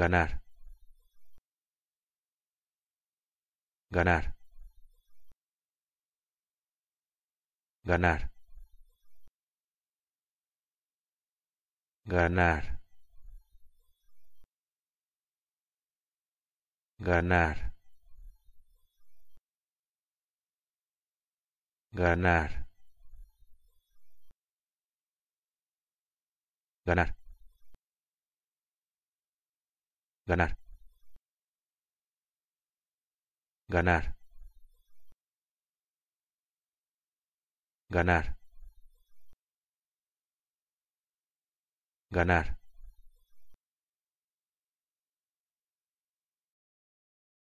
ganar ganar ganar ganar ganar ganar ganar ganar ganar ganar ganar